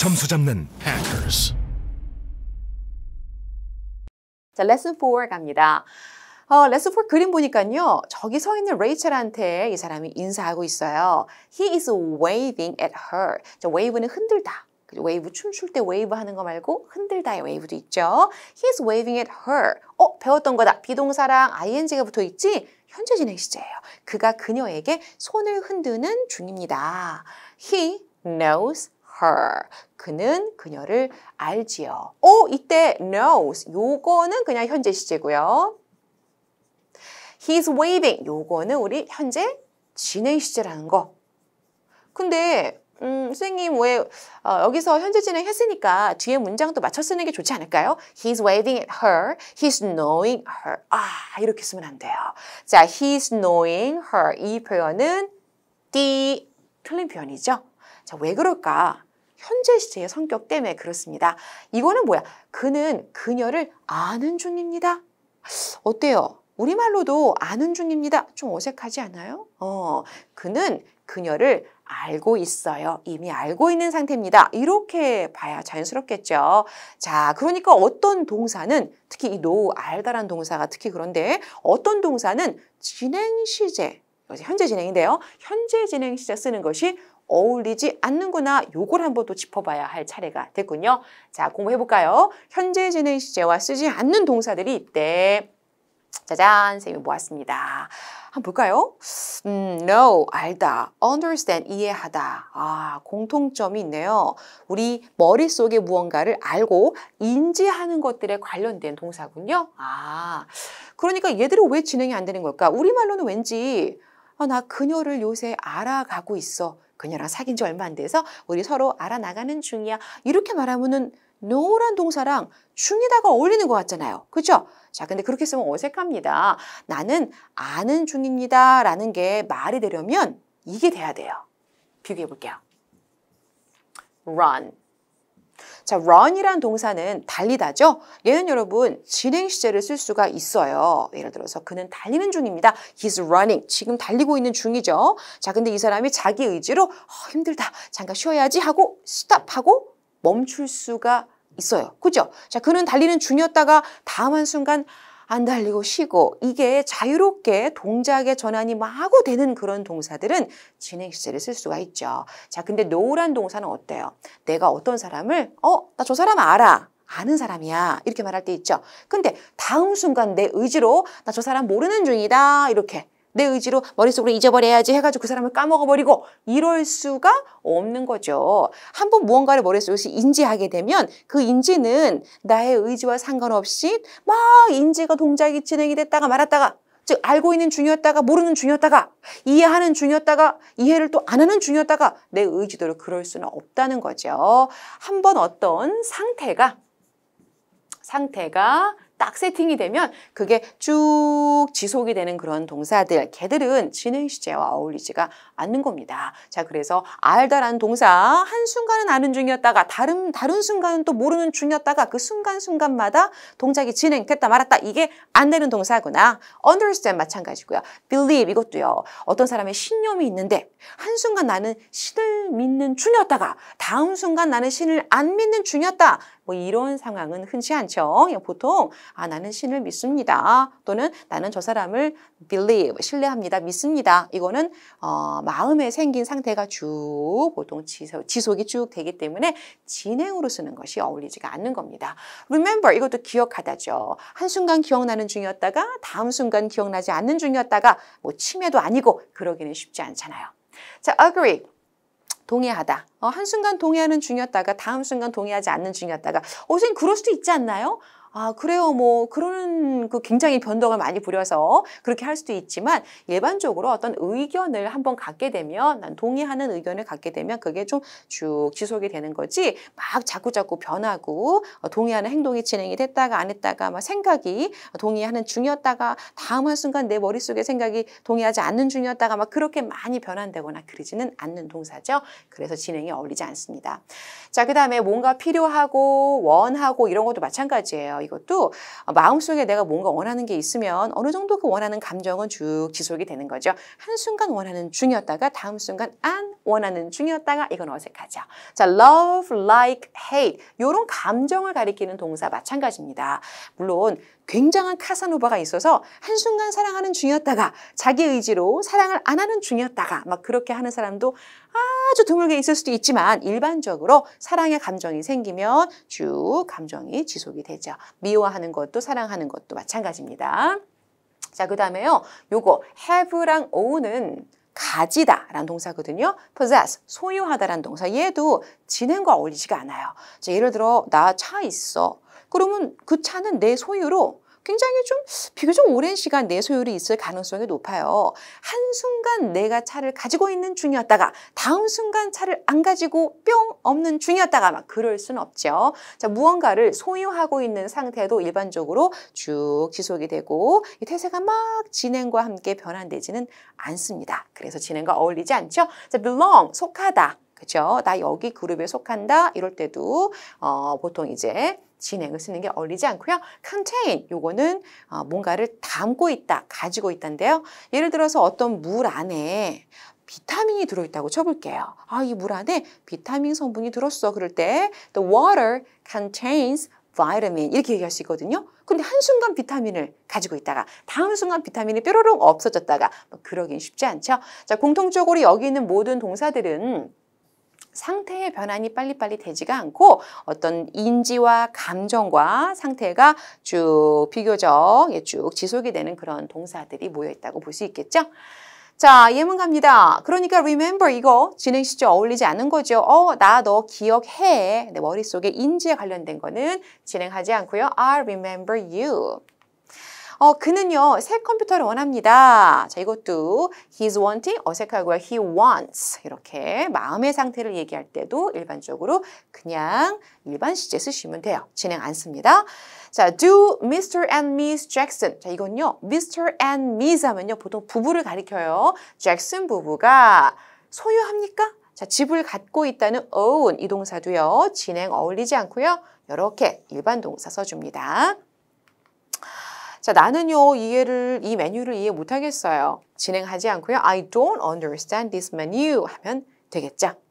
점수 잡는 hackers. 자, 레슨 4 갑니다. 어, 레슨 4 그림 보니까요. 저기 서 있는 레이첼한테 이 사람이 인사하고 있어요. He is waving at her. 자, 웨이브는 흔들다. 웨이브 춤출 때 웨이브 하는 거 말고 흔들다의 웨이브도 있죠. He's i waving at her. 어, 배웠던 거다. 비동사랑 ing가 붙어 있지? 현재 진행 시제예요. 그가 그녀에게 손을 흔드는 중입니다. He knows her. 그는 그녀를 알지요. 오, 이때 knows. 요거는 그냥 현재 시제고요. He's waving. 요거는 우리 현재 진행 시제라는 거. 근데 음, 선생님 왜 어, 여기서 현재 진행했으니까 뒤에 문장도 맞춰 쓰는 게 좋지 않을까요? He's waving at her. He's knowing her. 아 이렇게 쓰면 안 돼요. 자, he's knowing her. 이 표현은 띠 틀린 표현이죠. 자, 왜 그럴까? 현재 시제의 성격 때문에 그렇습니다. 이거는 뭐야? 그는 그녀를 아는 중입니다. 어때요? 우리말로도 아는 중입니다. 좀 어색하지 않아요? 어, 그는 그녀를 알고 있어요. 이미 알고 있는 상태입니다. 이렇게 봐야 자연스럽겠죠. 자, 그러니까 어떤 동사는 특히 이노 n 알다란 동사가 특히 그런데 어떤 동사는 진행 시제, 현재 진행인데요. 현재 진행 시제 쓰는 것이 어울리지 않는구나. 요걸 한번 또 짚어봐야 할 차례가 됐군요. 자, 공부해볼까요? 현재 진행 시제와 쓰지 않는 동사들이 있대. 짜잔, 선생님이 모았습니다. 한번 볼까요? 음, know, 알다, understand, 이해하다. 아, 공통점이 있네요. 우리 머릿속에 무언가를 알고 인지하는 것들에 관련된 동사군요. 아, 그러니까 얘들은 왜 진행이 안 되는 걸까? 우리말로는 왠지 아, 나 그녀를 요새 알아가고 있어. 그녀랑 사귄 지 얼마 안 돼서 우리 서로 알아나가는 중이야. 이렇게 말하면은 no란 동사랑 중이다가 어울리는 것 같잖아요. 그죠? 자, 근데 그렇게 쓰면 어색합니다. 나는 아는 중입니다. 라는 게 말이 되려면 이게 돼야 돼요. 비교해 볼게요. run. 자, run이란 동사는 달리다죠. 얘는 여러분 진행 시제를 쓸 수가 있어요. 예를 들어서 그는 달리는 중입니다. He's running. 지금 달리고 있는 중이죠. 자, 근데 이 사람이 자기 의지로 어, 힘들다. 잠깐 쉬어야지 하고 스탑하고 멈출 수가 있어요. 그죠? 자, 그는 달리는 중이었다가 다음 한순간 안 달리고 쉬고 이게 자유롭게 동작의 전환이 마구 되는 그런 동사들은 진행시제를 쓸 수가 있죠. 자, 근데 노란 동사는 어때요? 내가 어떤 사람을 어, 나 저 사람 알아. 아는 사람이야. 이렇게 말할 때 있죠. 근데 다음 순간 내 의지로 나 저 사람 모르는 중이다. 이렇게 내 의지로 머릿속으로 잊어버려야지 해가지고 그 사람을 까먹어버리고 이럴 수가 없는 거죠. 한번 무언가를 머릿속에서 인지하게 되면 그 인지는 나의 의지와 상관없이 막 인지가 동작이 진행이 됐다가 말았다가 즉 알고 있는 중이었다가 모르는 중이었다가 이해하는 중이었다가 이해를 또 안 하는 중이었다가 내 의지대로 그럴 수는 없다는 거죠. 한번 어떤 상태가 상태가 딱 세팅이 되면 그게 쭉 지속이 되는 그런 동사들 걔들은 진행시제와 어울리지가 않는 겁니다. 자 그래서 알다란 동사 한순간은 아는 중이었다가 다른 다른 순간은 또 모르는 중이었다가 그 순간순간마다 동작이 진행됐다 말았다 이게 안 되는 동사구나. understand 마찬가지고요. believe 이것도요. 어떤 사람의 신념이 있는데 한순간 나는 신을 믿는 중이었다가 다음 순간 나는 신을 안 믿는 중이었다. 뭐 이런 상황은 흔치 않죠. 보통 아 나는 신을 믿습니다. 또는 나는 저 사람을 believe 신뢰합니다. 믿습니다. 이거는 어, 마음에 생긴 상태가 쭉 보통 지속이 쭉 되기 때문에 진행으로 쓰는 것이 어울리지가 않는 겁니다. remember 이것도 기억하다죠. 한순간 기억나는 중이었다가 다음 순간 기억나지 않는 중이었다가 뭐 치매도 아니고 그러기는 쉽지 않잖아요. 자, agree. 동의하다. 어, 한순간 동의하는 중이었다가 다음 순간 동의하지 않는 중이었다가 어, 선생님 그럴 수도 있지 않나요? 아, 그래요. 뭐, 그런 그 굉장히 변동을 많이 부려서 그렇게 할 수도 있지만 일반적으로 어떤 의견을 한번 갖게 되면 난 동의하는 의견을 갖게 되면 그게 좀 쭉 지속이 되는 거지 막 자꾸자꾸 변하고 어, 동의하는 행동이 진행이 됐다가 안 했다가 막 생각이 동의하는 중이었다가 다음 한 순간 내 머릿속에 생각이 동의하지 않는 중이었다가 막 그렇게 많이 변한다거나 그러지는 않는 동사죠. 그래서 진행이 어울리지 않습니다. 자, 그 다음에 뭔가 필요하고 원하고 이런 것도 마찬가지예요. 이것도 마음속에 내가 뭔가 원하는 게 있으면 어느 정도 그 원하는 감정은 쭉 지속이 되는 거죠. 한순간 원하는 중이었다가 다음 순간 안 원하는 중이었다가 이건 어색하죠. 자, love, like, hate 이런 감정을 가리키는 동사 마찬가지입니다. 물론 굉장한 카사노바가 있어서 한순간 사랑하는 중이었다가 자기 의지로 사랑을 안 하는 중이었다가 막 그렇게 하는 사람도 아 아주 드물게 있을 수도 있지만 일반적으로 사랑의 감정이 생기면 쭉 감정이 지속이 되죠. 미워하는 것도 사랑하는 것도 마찬가지입니다. 자, 그 다음에요. 요거 have랑 own은 가지다 라는 동사거든요. possess, 소유하다라는 동사. 얘도 진행과 어울리지가 않아요. 자, 예를 들어 나 차 있어. 그러면 그 차는 내 소유로 굉장히 좀 비교적 오랜 시간 내소유율 있을 가능성이 높아요. 한순간 내가 차를 가지고 있는 중이었다가 다음 순간 차를 안 가지고 뿅 없는 중이었다가 막 그럴 순 없죠. 자, 무언가를 소유하고 있는 상태도 일반적으로 쭉 지속이 되고 이 태세가 막 진행과 함께 변환되지는 않습니다. 그래서 진행과 어울리지 않죠. 자, belong, 속하다. 그죠? 렇나 여기 그룹에 속한다. 이럴 때도 어, 보통 이제 진행을 쓰는 게 어울리지 않고요. contain 요거는 어, 뭔가를 담고 있다, 가지고 있다인데요. 예를 들어서 어떤 물 안에 비타민이 들어있다고 쳐볼게요. 아, 이 물 안에 비타민 성분이 들었어. 그럴 때 the water contains vitamin 이렇게 얘기할 수 있거든요. 근데 한순간 비타민을 가지고 있다가 다음 순간 비타민이 뾰로롱 없어졌다가 뭐 그러긴 쉽지 않죠. 자, 공통적으로 여기 있는 모든 동사들은 상태의 변환이 빨리빨리 되지가 않고 어떤 인지와 감정과 상태가 쭉 비교적 예, 쭉 지속이 되는 그런 동사들이 모여 있다고 볼 수 있겠죠. 자, 예문 갑니다. 그러니까 remember 이거 진행 시제 어울리지 않는 거죠. 어, 나 너 기억해. 내 네, 머릿속에 인지에 관련된 거는 진행하지 않고요. I remember you. 어, 그는요, 새 컴퓨터를 원합니다. 자, 이것도 he's wanting, 어색하고요. he wants. 이렇게 마음의 상태를 얘기할 때도 일반적으로 그냥 일반 시제 쓰시면 돼요. 진행 안 씁니다. 자, do Mr. and Miss Jackson. 자, 이건요, Mr. and Miss 하면요, 보통 부부를 가리켜요. 잭슨 부부가 소유합니까? 자, 집을 갖고 있다는 own 이 동사도요, 진행 어울리지 않고요. 이렇게 일반 동사 써줍니다. 자, 나는요, 이해를, 이 메뉴를 이해 못하겠어요. 진행하지 않고요. I don't understand this menu 하면 되겠죠.